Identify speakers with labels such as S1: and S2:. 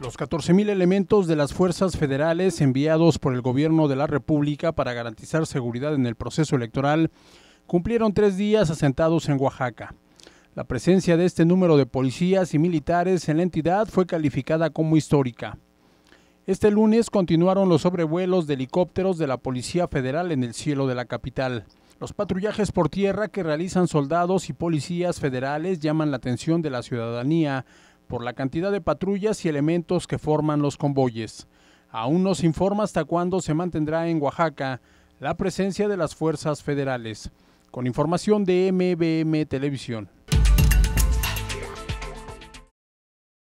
S1: Los 14.000 elementos de las fuerzas federales enviados por el gobierno de la República para garantizar seguridad en el proceso electoral cumplieron tres días asentados en Oaxaca. La presencia de este número de policías y militares en la entidad fue calificada como histórica. Este lunes continuaron los sobrevuelos de helicópteros de la Policía Federal en el cielo de la capital. Los patrullajes por tierra que realizan soldados y policías federales llaman la atención de la ciudadanía por la cantidad de patrullas y elementos que forman los convoyes. Aún no se informa hasta cuándo se mantendrá en Oaxaca la presencia de las fuerzas federales. Con información de MBM Televisión.